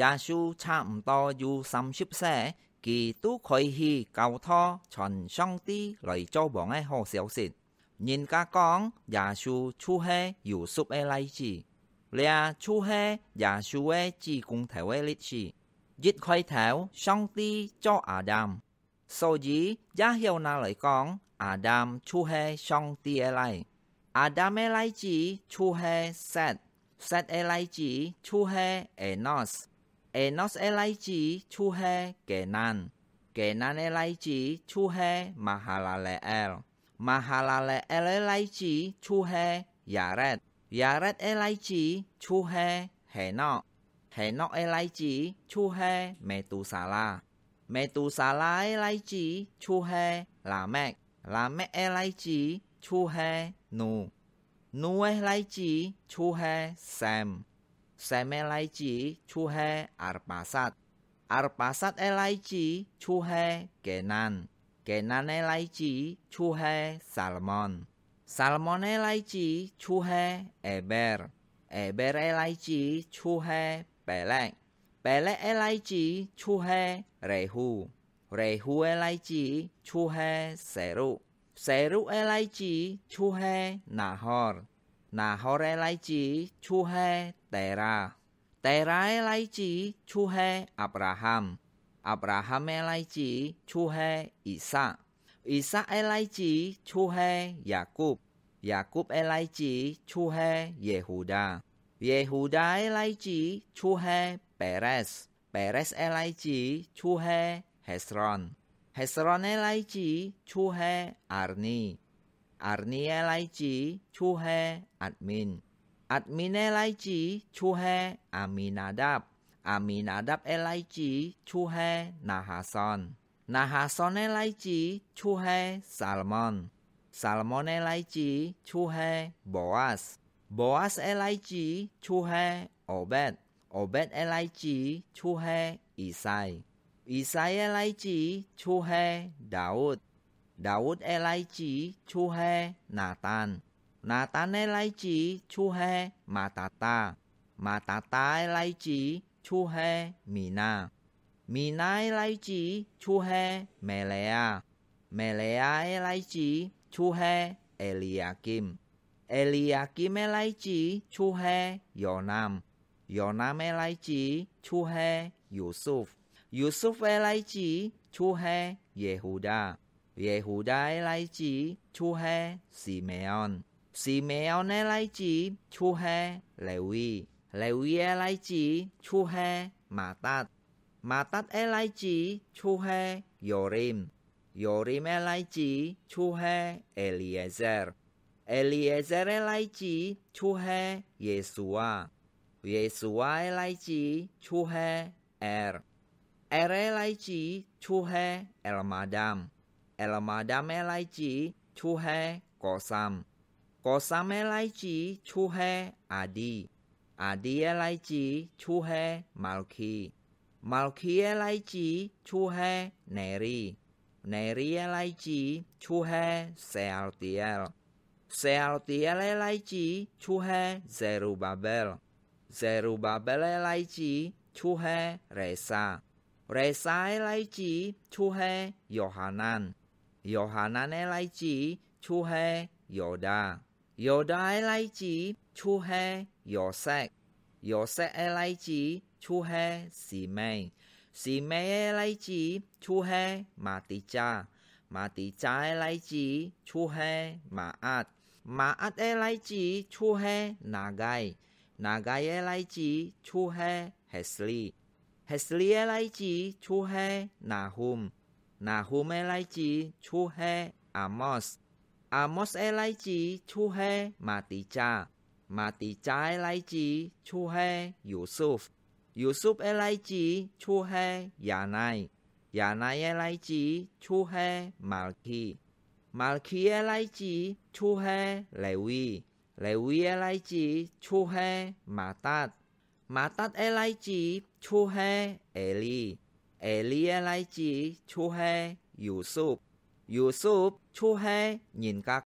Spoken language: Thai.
ยาชูชามตออยู่สามสิบแสกีตู้คอยฮีเกาท่อชนช่องตีไหลเจ้าบอกให้หอเสียวสินยินกากองยาชูชูเฮอยู่ซุปเอไลจีเลียชูเฮยาชูเอจีกุงแถวเอลิชียึดคอยแถวช่องตีเจอาดามโซยียาเฮียนาไหลกองอาดามชูเฮช่องตีเอไลอาดามเอไลจีชูเฮเซตเซตเอไลจีชูเฮเอนสเอโนสเอไลจีชูเฮเกนันเกนันเอไลจีชูเฮมาฮาลาเลเอลมาฮาลาเลเอลเอไลจีชูเฮยาเรตยาเรตเอไลจีชูเฮเฮโนเฮโนเอไลจีชูเฮเมตูซาลาเมตูซาลาเอไลจีชูเฮลาเมกลาเมกเอไลจีชูเฮนูนูเอไลจีชูเฮแซมสมลายจีชูเฮอาร์ปาสัตอาร์ปาสัตเอลายจีชูเฮเกนันเกนันเอลายจีชูเฮซาลมอนซาลมอนเอลายจีชูเฮเอเบร์เอเบร์เอลายจีชูเฮเปเลกเปเลกเอลายจีชูเฮเรหูเรหูเอลายจีชูเฮเซรุเซรุเอลายจีชูเฮนาฮอร์นาฮอเรไลจีชูเฮเตราเตราไลจีชูเฮอับราฮัมอับราฮัมไลจีชูเฮอิสาอิสาเอไลจีชูเฮยากุบยากุบไลจีชูเฮเยฮูดาเยฮูดาไลจีชูเฮเปเรสเปเรสไลจีชูเฮเฮสรอนเฮสรอนไลจีชูเฮอาร์นีอันนีเอะไลจีชูเฮอัดมินอัดมินเอะไลจีชูเฮอามีนาดับอามีนาดับเอะไลจีชูเฮนาฮาซอนนาฮาซอนเอะไลจีชูเฮซาลมอนซาลมอนเอะไลจีชูเฮแอบอัสบอัสเอะไลจีชูเฮอโอเบดโอเบดอะไลจีชูเฮออีไซอีไซเอะไลจีชูเฮดาวดดาวุธเอไลจีชูเฮนาตานนาตานเอไลจีชูเฮมาตาตามาตาตาเอไลจีชูเฮมีนามีนาเอไลจีชูเฮเมเลียเมเลียเอไลจีชูเฮเอลียากิมเอลียากิมเอไลจีชูเฮโยนามโยนามเอไลจีชูเฮยูซุฟยูซุฟเอไลจีชูเฮเยฮูดายฮูได้ไลจีชูแฮซีเมออนซีเมออนไลจีชูแฮเลวีเลวีไลจีชูแฮมาตัดมาตัดไลจีชูแฮยอริมยอริมไลจีชูแฮเอลีเอเซอร์เอลีเอเซอร์ไลจีชูแฮเยซูอาเยซูอาไลจีชูแฮเอร์เอร์ไลจีชูแฮเอลมาดามเอลมาดาเมไลจีชูเฮกอซัมกอซัมเมไลจีชูเฮอาดีอาดีเอไลจีชูเฮมาลคีมาลคีเอไลจีชูเฮเนรีเนรีเอไลจีชูเฮเซลติเอลเซลติเอลเอไลจีชูเฮเซรูบาเบลเซรูบาเบลเอไลจีชูเฮเรซาเรซาเอไลจีชูเฮโยฮานันยอฮานาเนไลจีชูเฮโยดาโยดาเอไลจีชูเฮโยเซกโยเซกเอไลจีชูเฮซีเมซีเมเอไลจีชูเฮมาติจามาติจาเอไลจีชูเฮมาอัดมาอัดเอไลจีชูเฮนาไกนาไกเอไลจีชูเฮเฮสลีเฮสลีเอไลจีชูเฮนาฮุมนาฮูเมไลจีชูเฮอามอสอามอสเอไลจีชูเฮมาติจามาติจาเอไลจีชูเฮยูซุฟยูซุฟเอไลจีชูเฮยานายยานายเอไลจีชูเฮมาลคีมาลคีเอไลจีชูเฮเลวีเลวีเอไลจีชูเฮมาตัดมาตัดเอไลจีชูเฮเอลีเอลียไลจีชูใยยูซูปยูซูปชูใหยินกัก